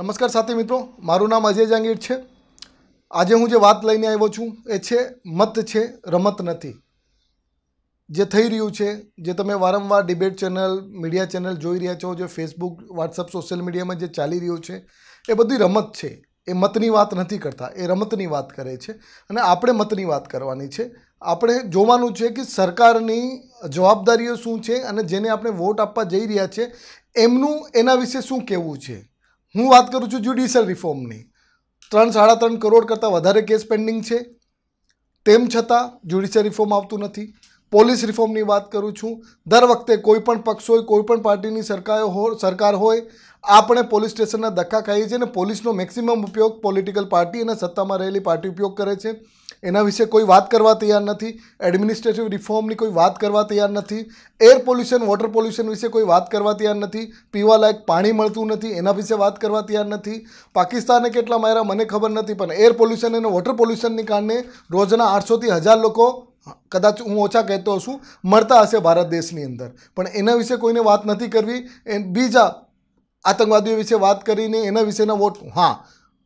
નમસ્કાર સાથી મિત્રો મારું નામ અજય જાંગીર છે આજે હું જે વાત લઈને આવ્યો છું એ છે મત છે રમત નથી જે થઈ રહ્યું છે જે તમે વારંવાર ડિબેટ ચેનલ મીડિયા ચેનલ જોઈ રહ્યા છો જે ફેસબુક વોટ્સઅપ સોશિયલ મીડિયામાં જે ચાલી રહ્યું છે એ બધી રમત છે એ મતની વાત નથી કરતા એ રમતની વાત કરે છે અને આપણે મતની વાત કરવાની છે આપણે જોવાનું છે કે સરકારની જવાબદારીઓ શું છે અને જેને આપણે વોટ આપવા જઈ રહ્યા છે એમનું એના વિશે શું કહેવું છે હું વાત કરું છું જ્યુડિશિયલ રિફોર્મની ત્રણ સાડા ત્રણ કરોડ કરતાં વધારે કેસ પેન્ડિંગ છે તેમ છતાં જ્યુડિશિયલ રિફોર્મ આવતું નથી પોલીસ રિફોર્મની વાત કરું છું દર વખતે કોઈ પણ પક્ષ હોય કોઈ પણ પાર્ટીની સરકાર હોય સરકાર હોય આપણે પોલીસ સ્ટેશનના ધક્કા ખાઈએ છીએ અને પોલીસનો મેક્સિમમ ઉપયોગ પોલિટિકલ પાર્ટી અને સત્તામાં રહેલી પાર્ટી ઉપયોગ કરે છે એના વિશે કોઈ વાત કરવા તૈયાર નથી એડમિનિસ્ટ્રેટિવ રિફોર્મની કોઈ વાત કરવા તૈયાર નથી એર પોલ્યુશન વોટર પોલ્યુશન વિશે કોઈ વાત કરવા તૈયાર નથી પીવા લાયક પાણી મળતું નથી એના વિશે વાત કરવા તૈયાર નથી પાકિસ્તાને કેટલા માર્યા મને ખબર નથી પણ એર પોલ્યુશન અને વોટર પોલ્યુશનની કારણે રોજના આઠસોથી હજાર લોકો કદાચ હું ઓછા કહેતો હશું મળતા હશે ભારત દેશની અંદર પણ એના વિશે કોઈને વાત નથી કરવી એ બીજા આતંકવાદીઓ વિશે વાત કરીને એના વિશેના વોટ હા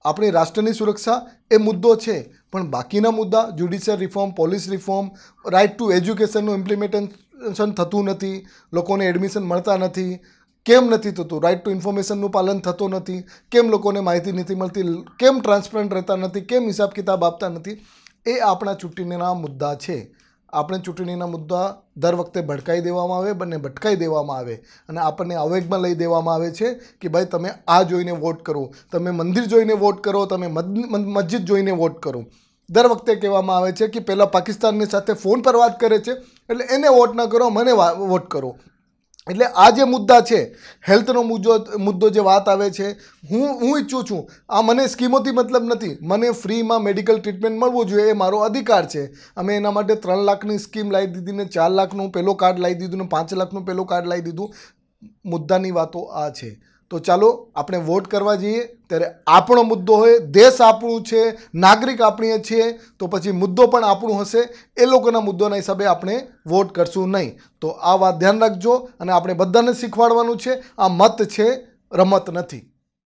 આપણી રાષ્ટ્રની સુરક્ષા એ મુદ્દો છે પણ બાકીના મુદ્દા judicial reform police reform right to એજ્યુકેશનનું ઇમ્પ્લિમેન્ટેશન થતું નથી લોકોને એડમિશન મળતા નથી કેમ નથી થતું રાઇટ ટુ ઇન્ફોર્મેશનનું પાલન થતું નથી કેમ લોકોને માહિતી નથી મળતી કેમ ટ્રાન્સપરન્ટ રહેતા નથી કેમ હિસાબ કિતાબ આપતા નથી એ આપણા ચૂંટણીના મુદ્દા છે આપણે ચૂંટણીના મુદ્દા દર વખતે ભડકાઈ દેવામાં આવે બંને ભટકાઈ દેવામાં આવે અને આપણને આવેગમાં લઈ દેવામાં આવે છે કે ભાઈ તમે આ જોઈને વોટ કરો તમે મંદિર જોઈને વોટ કરો તમે મસ્જિદ જોઈને વોટ કરો દર વખતે કહેવામાં આવે છે કે પહેલાં પાકિસ્તાનની સાથે ફોન પર વાત કરે છે એટલે એને વોટ ન કરો મને વોટ કરો એટલે આ જે મુદ્દા છે હેલ્થનો મુદ્દો મુદ્દો જે વાત આવે છે હું હું ઈચ્છું છું આ મને સ્કીમોથી મતલબ નથી મને ફ્રીમાં મેડિકલ ટ્રીટમેન્ટ મળવું જોઈએ એ મારો અધિકાર છે અમે એના માટે ત્રણ લાખની સ્કીમ લાવી દીધી ને ચાર લાખનું પહેલો કાર્ડ લાવી દીધું ને પાંચ લાખનું પહેલો કાર્ડ લાવી દીધું મુદ્દાની વાતો આ છે તો ચાલો આપણે વોટ કરવા જઈએ ત્યારે આપણો મુદ્દો હોય દેશ આપણું છે નાગરિક આપણીએ છીએ તો પછી મુદ્દો પણ આપણું હશે એ લોકોના મુદ્દોના હિસાબે આપણે વોટ કરશું નહીં તો આ વાત ધ્યાન રાખજો અને આપણે બધાને શીખવાડવાનું છે આ મત છે રમત નથી